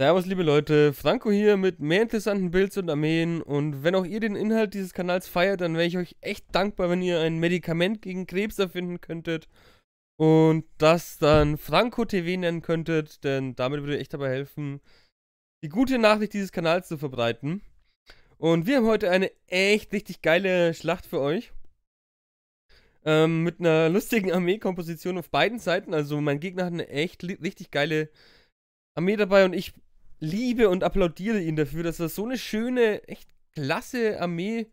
Servus liebe Leute, Franco hier mit mehr interessanten Builds und Armeen und wenn auch ihr den Inhalt dieses Kanals feiert, dann wäre ich euch echt dankbar, wenn ihr ein Medikament gegen Krebs erfinden könntet und das dann Franco TV nennen könntet, denn damit würde ich echt dabei helfen, die gute Nachricht dieses Kanals zu verbreiten. Und wir haben heute eine echt richtig geile Schlacht für euch. Ähm, mit einer lustigen Armeekomposition auf beiden Seiten. Also mein Gegner hat eine echt richtig geile Armee dabei und ich liebe und applaudiere ihn dafür, dass er so eine schöne, echt klasse Armee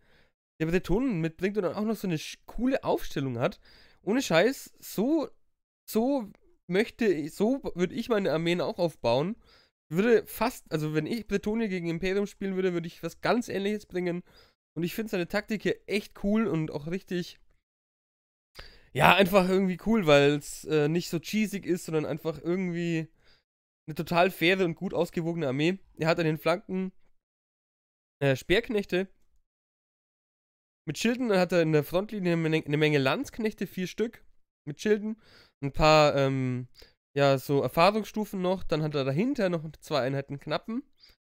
der Bretonen mitbringt und dann auch noch so eine coole Aufstellung hat. Ohne Scheiß, so, so möchte, so würde ich meine Armeen auch aufbauen. Würde fast, also wenn ich Bretonia gegen Imperium spielen würde, würde ich was ganz ähnliches bringen. Und ich finde seine Taktik hier echt cool und auch richtig, ja, einfach irgendwie cool, weil es äh, nicht so cheesig ist, sondern einfach irgendwie eine total faire und gut ausgewogene Armee. Er hat an den Flanken äh, Speerknechte mit Schilden. Dann hat er in der Frontlinie eine Menge Landsknechte, vier Stück mit Schilden. Ein paar, ähm, ja, so Erfahrungsstufen noch. Dann hat er dahinter noch zwei Einheiten Knappen.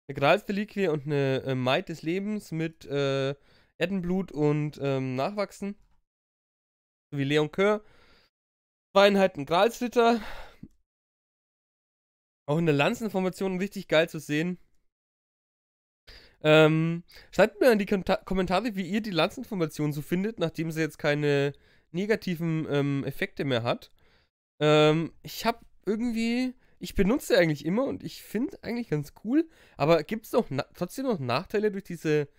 Eine Gralsdeliquie und eine äh, Maid des Lebens mit äh, Erdenblut und ähm, Nachwachsen. wie Leon Coeur. Zwei Einheiten Gralsritter auch in der Lanzenformation richtig geil zu sehen. Ähm, schreibt mir in die Kommentar Kommentare, wie ihr die Lanzenformation so findet, nachdem sie jetzt keine negativen ähm, Effekte mehr hat. Ähm, ich habe irgendwie, ich benutze sie eigentlich immer und ich finde eigentlich ganz cool, aber gibt es trotzdem noch Nachteile durch diese,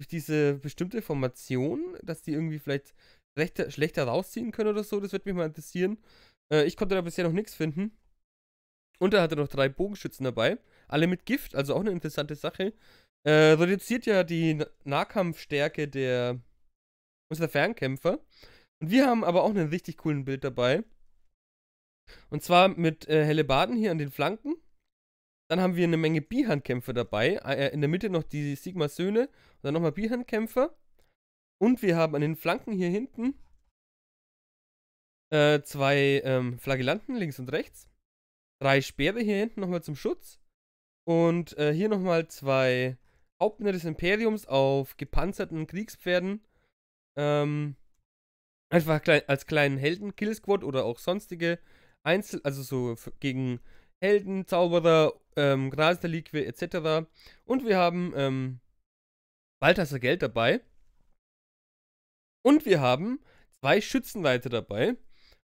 durch diese bestimmte Formation, dass die irgendwie vielleicht schlechter, schlechter rausziehen können oder so? Das würde mich mal interessieren. Äh, ich konnte da bisher noch nichts finden. Und er hatte noch drei Bogenschützen dabei. Alle mit Gift, also auch eine interessante Sache. Äh, reduziert ja die Nahkampfstärke der unserer also Fernkämpfer. Und wir haben aber auch einen richtig coolen Bild dabei. Und zwar mit äh, Hellebarden hier an den Flanken. Dann haben wir eine Menge Bihandkämpfer dabei. Äh, äh, in der Mitte noch die Sigma-Söhne. Und dann nochmal Bihandkämpfer. Und wir haben an den Flanken hier hinten äh, zwei ähm, Flagellanten links und rechts drei Speere hier hinten nochmal zum Schutz. Und äh, hier nochmal zwei Hauptmänner des Imperiums auf gepanzerten Kriegspferden. Ähm, einfach klein, als kleinen Helden, -Squad oder auch sonstige Einzel-, also so gegen Helden, Zauberer, ähm, Gras etc. Und wir haben ähm, Balthasar Geld dabei. Und wir haben zwei Schützenreiter dabei.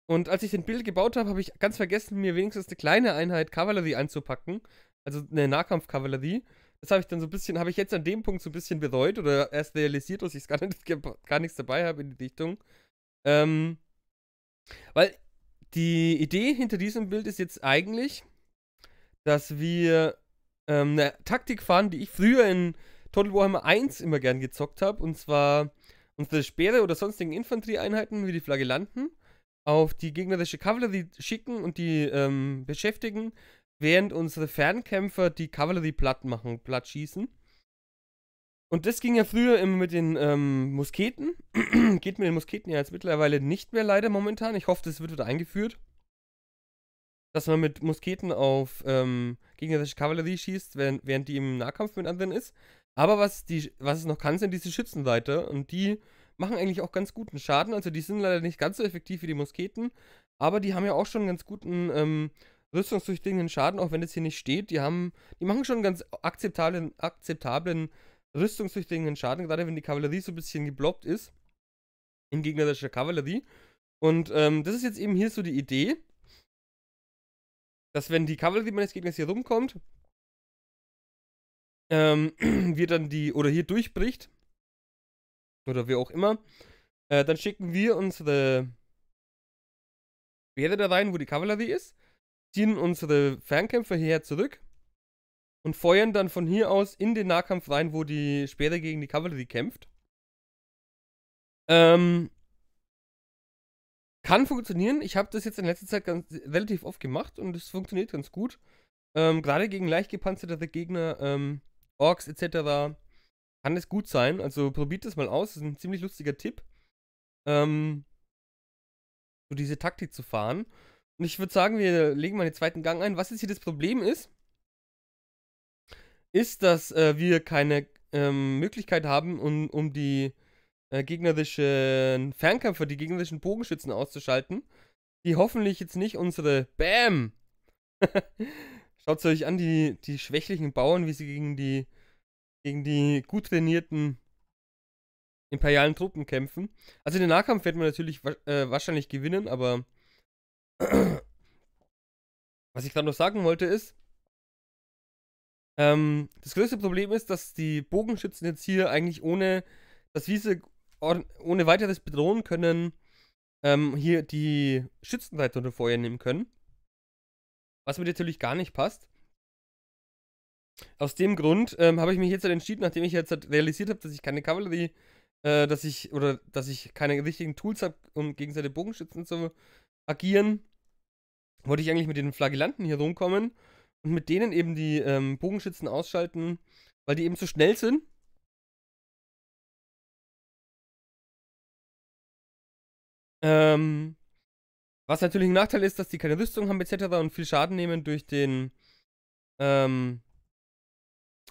Und als ich den Bild gebaut habe, habe ich ganz vergessen, mir wenigstens eine kleine Einheit Kavallerie einzupacken. Also eine Nahkampfkavallerie. Das habe ich dann so ein bisschen, habe ich jetzt an dem Punkt so ein bisschen bereut oder erst realisiert, dass ich gar, nicht, gar nichts dabei habe in die Dichtung. Ähm, weil die Idee hinter diesem Bild ist jetzt eigentlich, dass wir ähm, eine Taktik fahren, die ich früher in Total Warhammer 1 immer gern gezockt habe. Und zwar unsere Speere oder sonstigen Infanterieeinheiten wie die Flagge landen auf die gegnerische Kavallerie schicken und die ähm, beschäftigen, während unsere Fernkämpfer die Kavallerie platt machen, platt schießen. Und das ging ja früher immer mit den ähm, Musketen. Geht mit den Musketen ja jetzt mittlerweile nicht mehr leider momentan. Ich hoffe, das wird wieder eingeführt. Dass man mit Musketen auf ähm, gegnerische Kavallerie schießt, während, während die im Nahkampf mit anderen ist. Aber was, die, was es noch kann, sind diese Schützenreiter. Und die machen eigentlich auch ganz guten Schaden. Also die sind leider nicht ganz so effektiv wie die Musketen, aber die haben ja auch schon ganz guten ähm, rüstungsdurchdringenden Schaden, auch wenn das hier nicht steht. Die haben, die machen schon ganz akzeptablen, akzeptablen rüstungsdurchdringenden Schaden, gerade wenn die Kavallerie so ein bisschen geblobbt ist. In gegnerischer Kavallerie. Und ähm, das ist jetzt eben hier so die Idee, dass wenn die Kavallerie meines Gegners hier rumkommt, ähm, wir dann die, oder hier durchbricht, oder wie auch immer, äh, dann schicken wir unsere Pferde da rein, wo die Kavallerie ist, ziehen unsere Fernkämpfer hierher zurück und feuern dann von hier aus in den Nahkampf rein, wo die Speere gegen die Kavallerie kämpft. Ähm, kann funktionieren. Ich habe das jetzt in letzter Zeit ganz, relativ oft gemacht und es funktioniert ganz gut. Ähm, Gerade gegen leicht gepanzerte Gegner, ähm, Orks etc kann es gut sein. Also probiert das mal aus. Das ist ein ziemlich lustiger Tipp. Ähm, so diese Taktik zu fahren. Und ich würde sagen, wir legen mal den zweiten Gang ein. Was jetzt hier das Problem ist, ist, dass äh, wir keine ähm, Möglichkeit haben, um, um die äh, gegnerischen Fernkämpfer, die gegnerischen Bogenschützen auszuschalten. Die hoffentlich jetzt nicht unsere BAM! Schaut euch an, die, die schwächlichen Bauern, wie sie gegen die gegen die gut trainierten imperialen Truppen kämpfen. Also den Nahkampf wird man natürlich äh, wahrscheinlich gewinnen, aber was ich gerade noch sagen wollte ist, ähm, das größte Problem ist, dass die Bogenschützen jetzt hier eigentlich ohne, dass wir ohne weiteres bedrohen können, ähm, hier die Schützenreiter unter Feuer nehmen können. Was mir natürlich gar nicht passt. Aus dem Grund ähm, habe ich mich jetzt halt entschieden, nachdem ich jetzt halt realisiert habe, dass ich keine Kavallerie, äh, dass ich, oder dass ich keine richtigen Tools habe, um gegen seine Bogenschützen zu agieren, wollte ich eigentlich mit den Flagellanten hier rumkommen und mit denen eben die ähm, Bogenschützen ausschalten, weil die eben zu schnell sind. Ähm, was natürlich ein Nachteil ist, dass die keine Rüstung haben etc. und viel Schaden nehmen durch den ähm,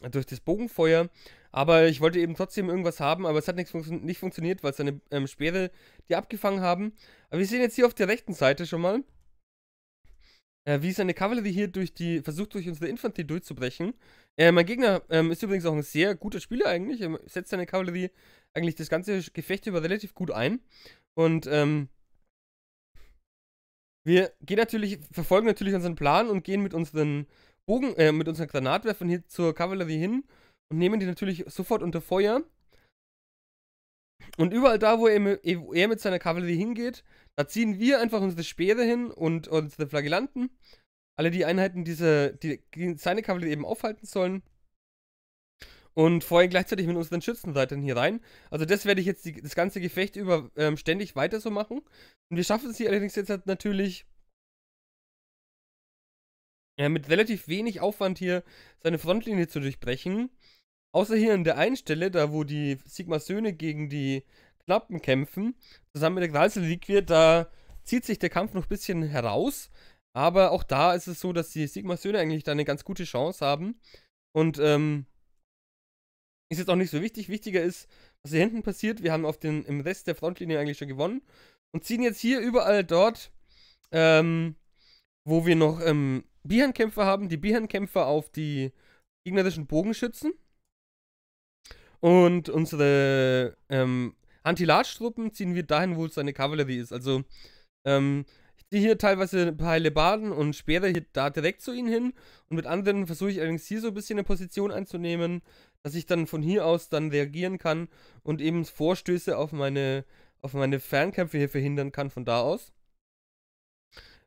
durch das Bogenfeuer. Aber ich wollte eben trotzdem irgendwas haben, aber es hat nichts funktio nicht funktioniert, weil seine ähm, Speere die abgefangen haben. Aber wir sehen jetzt hier auf der rechten Seite schon mal, äh, wie seine Kavallerie hier durch die versucht, durch unsere Infanterie durchzubrechen. Äh, mein Gegner ähm, ist übrigens auch ein sehr guter Spieler eigentlich. Er ähm, setzt seine Kavallerie eigentlich das ganze Gefecht über relativ gut ein. Und ähm, wir gehen natürlich, verfolgen natürlich unseren Plan und gehen mit unseren Bogen, äh, mit unseren Granatwerfern hier zur Kavallerie hin und nehmen die natürlich sofort unter Feuer. Und überall da, wo er, eh, wo er mit seiner Kavallerie hingeht, da ziehen wir einfach unsere Speere hin und unsere Flagellanten. Alle die Einheiten, diese, die seine Kavallerie eben aufhalten sollen. Und vorher gleichzeitig mit unseren Schützenreitern hier rein. Also das werde ich jetzt die, das ganze Gefecht über ähm, ständig weiter so machen. Und wir schaffen es hier allerdings jetzt halt natürlich ja, mit relativ wenig Aufwand hier seine Frontlinie zu durchbrechen. Außer hier an der einen Stelle, da wo die Sigma-Söhne gegen die Knappen kämpfen, zusammen mit der Gralsel-Liquie, da zieht sich der Kampf noch ein bisschen heraus. Aber auch da ist es so, dass die Sigma-Söhne eigentlich da eine ganz gute Chance haben. Und ähm, ist jetzt auch nicht so wichtig. Wichtiger ist, was hier hinten passiert. Wir haben auf den, im Rest der Frontlinie eigentlich schon gewonnen. Und ziehen jetzt hier überall dort, ähm, wo wir noch ähm, bihan haben, die bihan auf die gegnerischen Bogenschützen. Und unsere ähm, anti truppen ziehen wir dahin, wo es seine Kavallerie ist. Also, ähm, ziehe hier teilweise ein paar Hellebarden und Speere hier da direkt zu ihnen hin. Und mit anderen versuche ich allerdings hier so ein bisschen eine Position einzunehmen, dass ich dann von hier aus dann reagieren kann und eben Vorstöße auf meine, auf meine Fernkämpfe hier verhindern kann von da aus.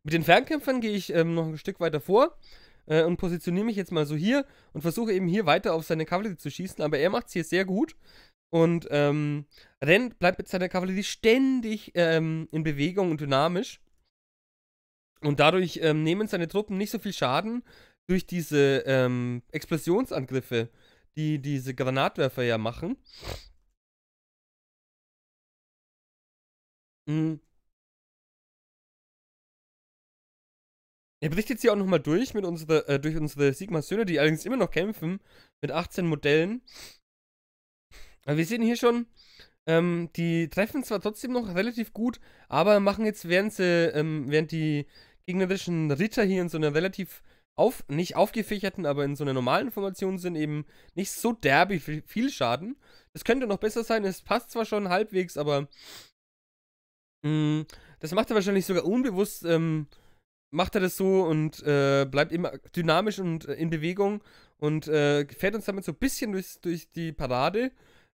Mit den Fernkämpfern gehe ich ähm, noch ein Stück weiter vor äh, und positioniere mich jetzt mal so hier und versuche eben hier weiter auf seine Kavallerie zu schießen. Aber er macht es hier sehr gut und ähm, rennt, bleibt mit seiner Kavallerie ständig ähm, in Bewegung und dynamisch. Und dadurch ähm, nehmen seine Truppen nicht so viel Schaden durch diese ähm, Explosionsangriffe, die diese Granatwerfer ja machen. Mhm. Er bricht jetzt hier auch nochmal durch mit unsere, äh, durch unsere Sigma-Söhne, die allerdings immer noch kämpfen mit 18 Modellen. Aber wir sehen hier schon, ähm, die treffen zwar trotzdem noch relativ gut, aber machen jetzt, während sie, ähm, während die gegnerischen Ritter hier in so einer relativ auf, nicht aufgefächerten, aber in so einer normalen Formation sind, eben nicht so derby viel Schaden. Das könnte noch besser sein, es passt zwar schon halbwegs, aber mh, mm, das macht er wahrscheinlich sogar unbewusst ähm, macht er das so und äh, bleibt immer dynamisch und äh, in Bewegung und äh, fährt uns damit so ein bisschen durch, durch die Parade.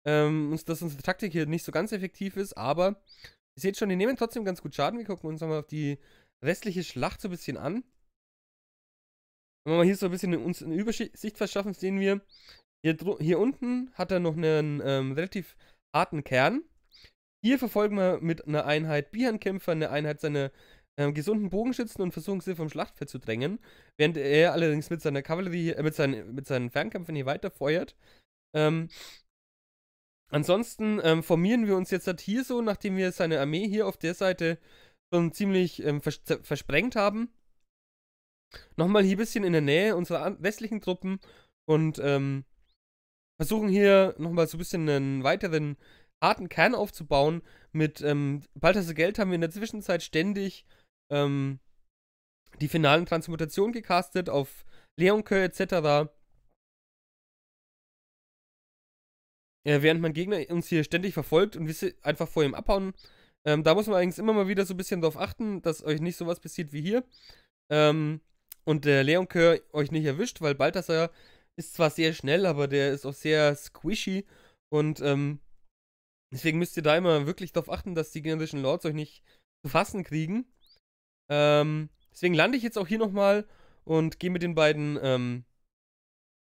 Ähm, dass unsere Taktik hier nicht so ganz effektiv ist, aber ihr seht schon, die nehmen trotzdem ganz gut Schaden. Wir gucken uns nochmal auf die restliche Schlacht so ein bisschen an. Wenn wir mal hier so ein bisschen uns eine Übersicht verschaffen, sehen wir, hier, hier unten hat er noch einen ähm, relativ harten Kern. Hier verfolgen wir mit einer Einheit Bihan-Kämpfer, eine Einheit seine ähm, gesunden Bogenschützen und versuchen sie vom Schlachtfeld zu drängen, während er allerdings mit seiner Kavallerie, äh, mit, seinen, mit seinen Fernkämpfen hier weiterfeuert. Ähm, ansonsten ähm, formieren wir uns jetzt halt hier so, nachdem wir seine Armee hier auf der Seite schon ziemlich ähm, vers versprengt haben. Nochmal hier ein bisschen in der Nähe unserer westlichen Truppen und ähm, versuchen hier nochmal so ein bisschen einen weiteren harten Kern aufzubauen. Mit ähm, Balthasar Geld haben wir in der Zwischenzeit ständig ähm, die finalen Transmutationen gecastet auf Leonke etc. Ja, äh, während mein Gegner uns hier ständig verfolgt und wir einfach vor ihm abhauen. Ähm, da muss man allerdings immer mal wieder so ein bisschen drauf achten, dass euch nicht sowas passiert wie hier. Ähm, und der Leonke euch nicht erwischt, weil Balthasar ist zwar sehr schnell, aber der ist auch sehr squishy. Und ähm, deswegen müsst ihr da immer wirklich drauf achten, dass die generischen Lords euch nicht zu fassen kriegen. Ähm, deswegen lande ich jetzt auch hier nochmal und gehe mit den beiden ähm,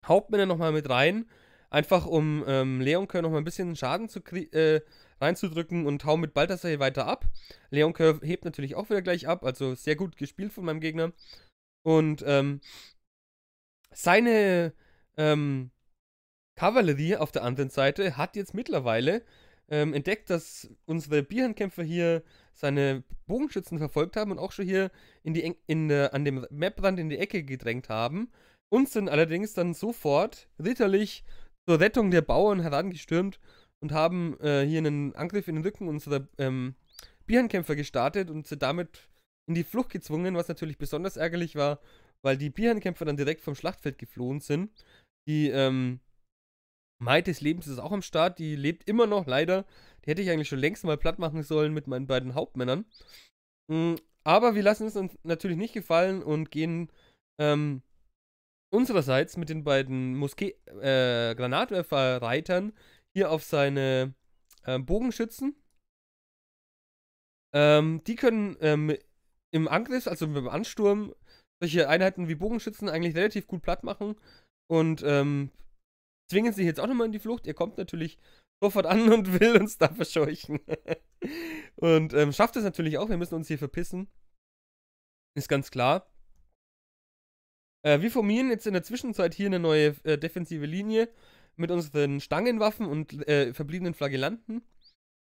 Hauptmännern nochmal mit rein. Einfach um ähm, Leonker nochmal ein bisschen Schaden zu äh, reinzudrücken und hau mit Balthasar hier weiter ab. Leon Leonker hebt natürlich auch wieder gleich ab, also sehr gut gespielt von meinem Gegner. Und ähm, seine ähm, Kavallerie auf der anderen Seite hat jetzt mittlerweile ähm, entdeckt, dass unsere Bierhandkämpfer hier seine Bogenschützen verfolgt haben und auch schon hier in die Eng in, äh, an dem Maprand in die Ecke gedrängt haben Uns sind allerdings dann sofort ritterlich zur Rettung der Bauern herangestürmt und haben äh, hier einen Angriff in den Rücken unserer ähm, Bierhandkämpfer gestartet und sind damit in die Flucht gezwungen, was natürlich besonders ärgerlich war, weil die Bierhandkämpfer dann direkt vom Schlachtfeld geflohen sind. Die ähm, Maid des Lebens ist auch am Start. Die lebt immer noch, leider. Die hätte ich eigentlich schon längst mal platt machen sollen mit meinen beiden Hauptmännern. Mm, aber wir lassen es uns natürlich nicht gefallen und gehen ähm, unsererseits mit den beiden Muske äh, Granatwerferreitern hier auf seine äh, Bogenschützen. Ähm, die können ähm, im Angriff, also beim Ansturm, solche Einheiten wie Bogenschützen eigentlich relativ gut platt machen und ähm, zwingen sie jetzt auch nochmal in die Flucht. Ihr kommt natürlich sofort an und will uns da verscheuchen. und ähm, schafft es natürlich auch. Wir müssen uns hier verpissen. Ist ganz klar. Äh, wir formieren jetzt in der Zwischenzeit hier eine neue äh, defensive Linie mit unseren Stangenwaffen und äh, verbliebenen Flagellanten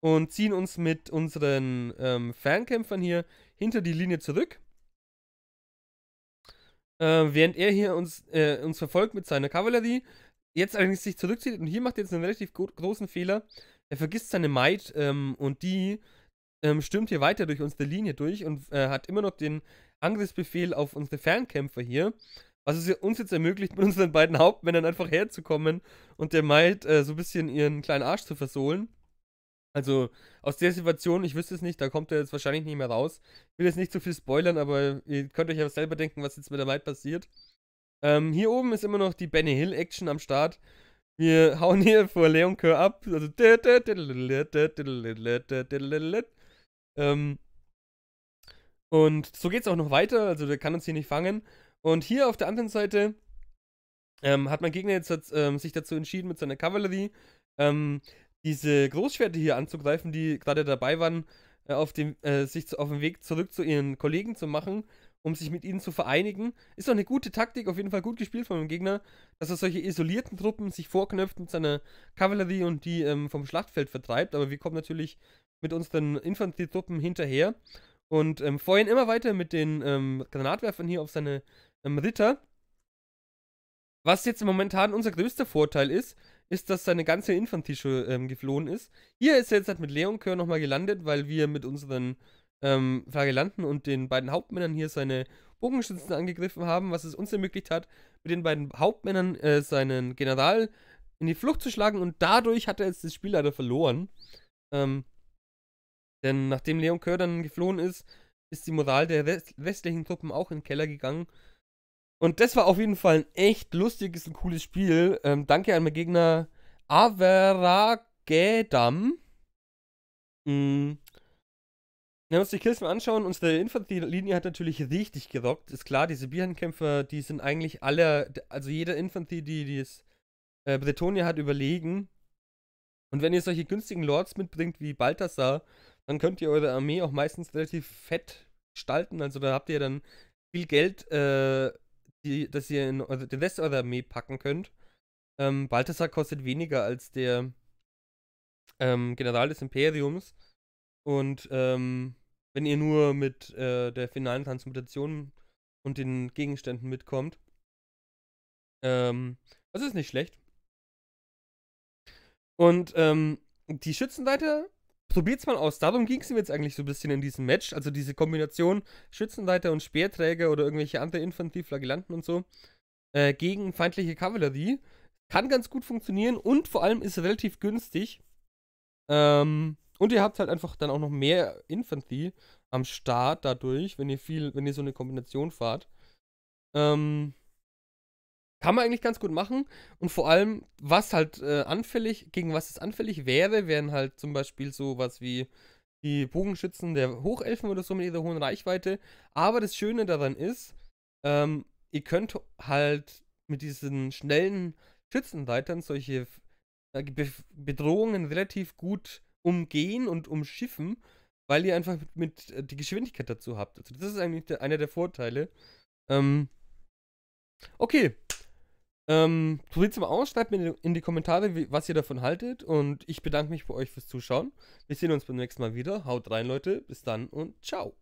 und ziehen uns mit unseren ähm, Fernkämpfern hier hinter die Linie zurück. Äh, während er hier uns, äh, uns verfolgt mit seiner Kavallerie, jetzt allerdings sich zurückzieht und hier macht er jetzt einen relativ großen Fehler. Er vergisst seine Maid ähm, und die ähm, stürmt hier weiter durch unsere Linie durch und äh, hat immer noch den Angriffsbefehl auf unsere Fernkämpfer hier. Was es uns jetzt ermöglicht, mit unseren beiden Hauptmännern einfach herzukommen und der Maid äh, so ein bisschen ihren kleinen Arsch zu versohlen. Also aus der Situation, ich wüsste es nicht, da kommt er jetzt wahrscheinlich nicht mehr raus. Ich will jetzt nicht zu viel spoilern, aber ihr könnt euch ja selber denken, was jetzt mit der Maid passiert. Ähm, hier oben ist immer noch die Benny Hill Action am Start. Wir hauen hier vor Leon Kerr ab. Also. Ähm, und so geht's auch noch weiter. Also, der kann uns hier nicht fangen. Und hier auf der anderen Seite ähm, hat mein Gegner jetzt ähm, sich dazu entschieden, mit seiner Kavallerie ähm, diese Großschwerte hier anzugreifen, die gerade dabei waren, äh, auf dem, äh, sich zu, auf dem Weg zurück zu ihren Kollegen zu machen um sich mit ihnen zu vereinigen. Ist doch eine gute Taktik, auf jeden Fall gut gespielt von dem Gegner, dass er solche isolierten Truppen sich vorknöpft mit seiner Kavallerie und die ähm, vom Schlachtfeld vertreibt. Aber wir kommen natürlich mit unseren Infanterietruppen hinterher und ähm, feuern immer weiter mit den ähm, Granatwerfern hier auf seine ähm, Ritter. Was jetzt momentan unser größter Vorteil ist, ist, dass seine ganze Infanterie schon ähm, geflohen ist. Hier ist er jetzt halt mit Leonkör nochmal gelandet, weil wir mit unseren ähm, Flagellanten und den beiden Hauptmännern hier seine Bogenschützen angegriffen haben, was es uns ermöglicht hat, mit den beiden Hauptmännern äh, seinen General in die Flucht zu schlagen und dadurch hat er jetzt das Spiel leider verloren. Ähm, denn nachdem Leon Kör dann geflohen ist, ist die Moral der westlichen Truppen auch in den Keller gegangen. Und das war auf jeden Fall ein echt lustiges und cooles Spiel. Ähm, danke an meinen Gegner Averagedam. Mhm. Wenn wir uns die Kills mal anschauen, unsere Infanterie-Linie hat natürlich richtig gerockt. Ist klar, diese Bierhandkämpfer, die sind eigentlich alle, also jeder Infanterie, die, die es äh, Bretonia hat, überlegen. Und wenn ihr solche günstigen Lords mitbringt wie Balthasar, dann könnt ihr eure Armee auch meistens relativ fett gestalten. Also da habt ihr dann viel Geld, äh, die, dass ihr in eure, den Rest eurer Armee packen könnt. Ähm, Balthasar kostet weniger als der ähm, General des Imperiums. Und ähm, wenn ihr nur mit äh, der finalen Transmutation und den Gegenständen mitkommt. Ähm, das ist nicht schlecht. Und ähm, die Schützenleiter probiert's mal aus. Darum ging es mir jetzt eigentlich so ein bisschen in diesem Match. Also diese Kombination Schützenleiter und Speerträger oder irgendwelche andere Infanterie, Flagellanten und so äh, gegen feindliche Kavallerie. Kann ganz gut funktionieren und vor allem ist relativ günstig. Ähm, und ihr habt halt einfach dann auch noch mehr Infanterie am Start dadurch, wenn ihr viel, wenn ihr so eine Kombination fahrt. Ähm, kann man eigentlich ganz gut machen. Und vor allem, was halt äh, anfällig, gegen was es anfällig wäre, wären halt zum Beispiel sowas wie die Bogenschützen der Hochelfen oder so mit ihrer hohen Reichweite. Aber das Schöne daran ist, ähm, ihr könnt halt mit diesen schnellen Schützenreitern solche äh, Bedrohungen relativ gut umgehen und umschiffen, weil ihr einfach mit, mit äh, die Geschwindigkeit dazu habt. Also das ist eigentlich der, einer der Vorteile. Ähm, okay. Ähm, probiert es mal aus, schreibt mir in die Kommentare, wie, was ihr davon haltet. Und ich bedanke mich bei euch fürs Zuschauen. Wir sehen uns beim nächsten Mal wieder. Haut rein, Leute. Bis dann und ciao.